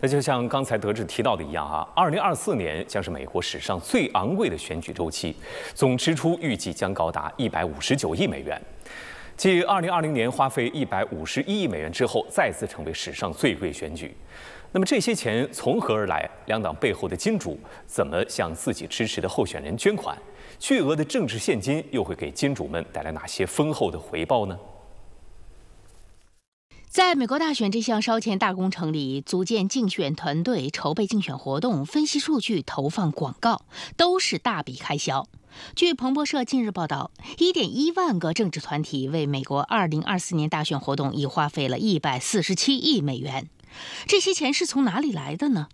那就像刚才德智提到的一样啊，二零二四年将是美国史上最昂贵的选举周期，总支出预计将高达一百五十九亿美元，继二零二零年花费一百五十一亿美元之后，再次成为史上最贵选举。那么这些钱从何而来？两党背后的金主怎么向自己支持的候选人捐款？巨额的政治现金又会给金主们带来哪些丰厚的回报呢？在美国大选这项烧钱大工程里，组建竞选团队、筹备竞选活动、分析数据、投放广告，都是大笔开销。据彭博社近日报道，一点一万个政治团体为美国二零二四年大选活动已花费了一百四十七亿美元。这些钱是从哪里来的呢？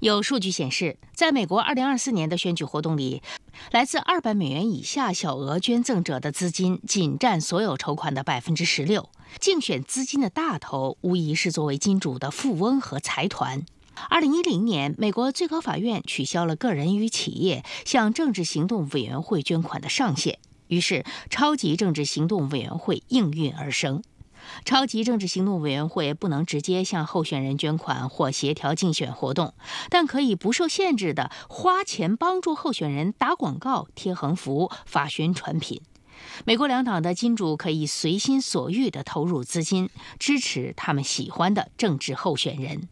有数据显示，在美国2024年的选举活动里，来自200美元以下小额捐赠者的资金仅占所有筹款的百分之十六。竞选资金的大头无疑是作为金主的富翁和财团。2010年，美国最高法院取消了个人与企业向政治行动委员会捐款的上限，于是超级政治行动委员会应运而生。超级政治行动委员会不能直接向候选人捐款或协调竞选活动，但可以不受限制地花钱帮助候选人打广告、贴横幅、发宣传品。美国两党的金主可以随心所欲地投入资金，支持他们喜欢的政治候选人。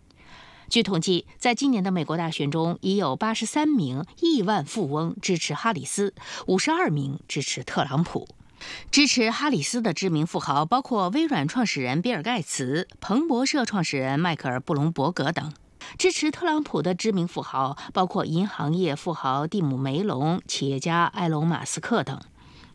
据统计，在今年的美国大选中，已有83名亿万富翁支持哈里斯，52名支持特朗普。支持哈里斯的知名富豪包括微软创始人比尔·盖茨、彭博社创始人迈克尔·布隆伯格等；支持特朗普的知名富豪包括银行业富豪蒂姆·梅隆、企业家埃隆·马斯克等。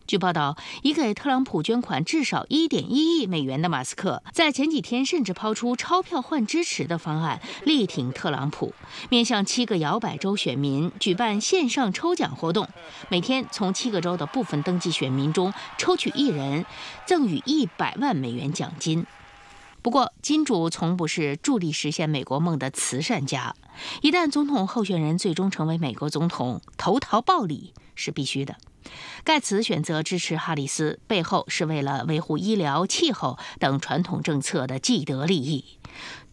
据报道，已给特朗普捐款至少1.1亿美元的马斯克，在前几天甚至抛出钞票换支持的方案，力挺特朗普。面向七个摇摆州选民举办线上抽奖活动，每天从七个州的部分登记选民中抽取一人，赠予100万美元奖金。不过，金主从不是助力实现美国梦的慈善家，一旦总统候选人最终成为美国总统，投桃报李是必须的。盖茨选择支持哈里斯背后是为了维护医疗、气候等传统政策的既得利益。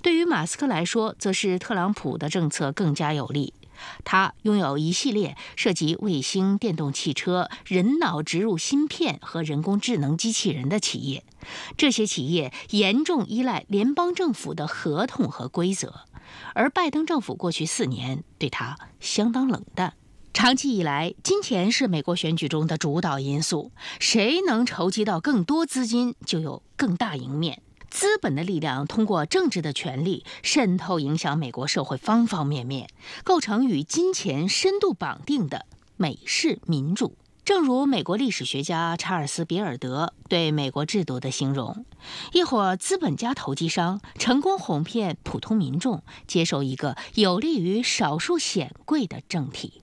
对于马斯克来说，则是特朗普的政策更加有利。他拥有一系列涉及卫星、电动汽车、人脑植入芯片和人工智能机器人的企业，这些企业严重依赖联邦政府的合同和规则，而拜登政府过去四年对他相当冷淡。长期以来，金钱是美国选举中的主导因素。谁能筹集到更多资金，就有更大赢面。资本的力量通过政治的权力渗透，影响美国社会方方面面，构成与金钱深度绑定的美式民主。正如美国历史学家查尔斯·比尔德对美国制度的形容：一伙资本家投机商成功哄骗普通民众，接受一个有利于少数显贵的政体。